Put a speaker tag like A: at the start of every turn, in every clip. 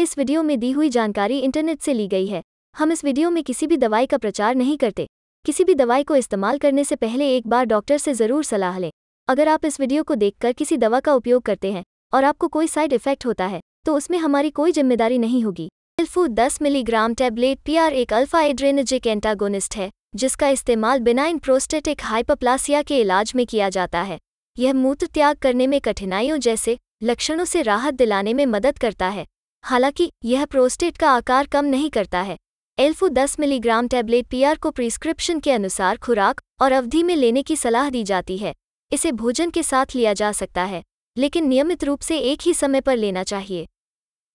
A: इस वीडियो में दी हुई जानकारी इंटरनेट से ली गई है हम इस वीडियो में किसी भी दवाई का प्रचार नहीं करते किसी भी दवाई को इस्तेमाल करने से पहले एक बार डॉक्टर से ज़रूर सलाह लें अगर आप इस वीडियो को देखकर किसी दवा का उपयोग करते हैं और आपको कोई साइड इफेक्ट होता है तो उसमें हमारी कोई जिम्मेदारी नहीं होगी एल्फू 10 मिलीग्राम टैबलेट पीआर एक अल्फा एड्रेनजिक एंटागोनिस्ट है जिसका इस्तेमाल बिनाइन प्रोस्टेटिक हाइपोप्लासिया के इलाज में किया जाता है यह मूत्र त्याग करने में कठिनाइयों जैसे लक्षणों से राहत दिलाने में मदद करता है हालांकि यह प्रोस्टेट का आकार कम नहीं करता है एल्फो 10 मिलीग्राम टैबलेट पीआर को प्रिस्क्रिप्शन के अनुसार खुराक और अवधि में लेने की सलाह दी जाती है इसे भोजन के साथ लिया जा सकता है लेकिन नियमित रूप से एक ही समय पर लेना चाहिए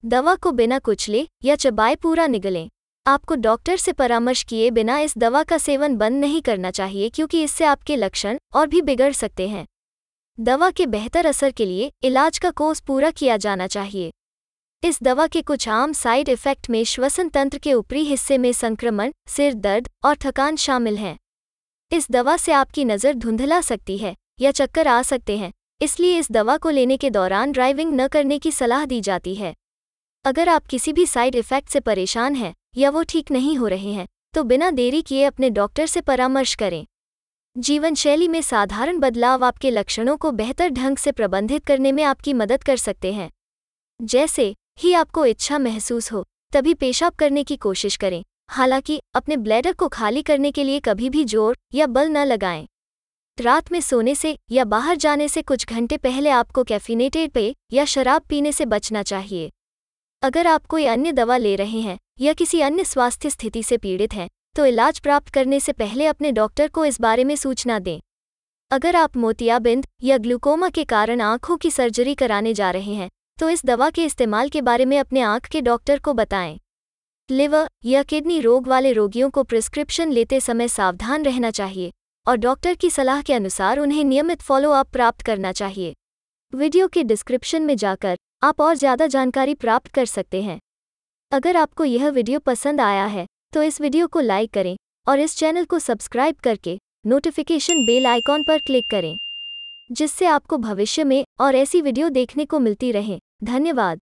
A: दवा को बिना कुचले या चबाए पूरा निगलें आपको डॉक्टर से परामर्श किए बिना इस दवा का सेवन बंद नहीं करना चाहिए क्योंकि इससे आपके लक्षण और भी बिगड़ सकते हैं दवा के बेहतर असर के लिए इलाज का कोर्स पूरा किया जाना चाहिए इस दवा के कुछ आम साइड इफेक्ट में श्वसन तंत्र के ऊपरी हिस्से में संक्रमण सिर दर्द और थकान शामिल हैं इस दवा से आपकी नज़र धुंधला सकती है या चक्कर आ सकते हैं इसलिए इस दवा को लेने के दौरान ड्राइविंग न करने की सलाह दी जाती है अगर आप किसी भी साइड इफेक्ट से परेशान हैं या वो ठीक नहीं हो रहे हैं तो बिना देरी किए अपने डॉक्टर से परामर्श करें जीवनशैली में साधारण बदलाव आपके लक्षणों को बेहतर ढंग से प्रबंधित करने में आपकी मदद कर सकते हैं जैसे ही आपको इच्छा महसूस हो तभी पेशाब करने की कोशिश करें हालांकि अपने ब्लैडर को खाली करने के लिए कभी भी जोर या बल न लगाएं रात में सोने से या बाहर जाने से कुछ घंटे पहले आपको कैफिनेटेड पे या शराब पीने से बचना चाहिए अगर आप कोई अन्य दवा ले रहे हैं या किसी अन्य स्वास्थ्य स्थिति से पीड़ित हैं तो इलाज प्राप्त करने से पहले अपने डॉक्टर को इस बारे में सूचना दें अगर आप मोतियाबिंद या ग्लूकोमा के कारण आंखों की सर्जरी कराने जा रहे हैं तो इस दवा के इस्तेमाल के बारे में अपने आँख के डॉक्टर को बताएं लिवर या किडनी रोग वाले रोगियों को प्रिस्क्रिप्शन लेते समय सावधान रहना चाहिए और डॉक्टर की सलाह के अनुसार उन्हें नियमित फॉलोअप प्राप्त करना चाहिए वीडियो के डिस्क्रिप्शन में जाकर आप और ज़्यादा जानकारी प्राप्त कर सकते हैं अगर आपको यह वीडियो पसंद आया है तो इस वीडियो को लाइक करें और इस चैनल को सब्सक्राइब करके नोटिफिकेशन बेल आइकॉन पर क्लिक करें जिससे आपको भविष्य में और ऐसी वीडियो देखने को मिलती रहें धन्यवाद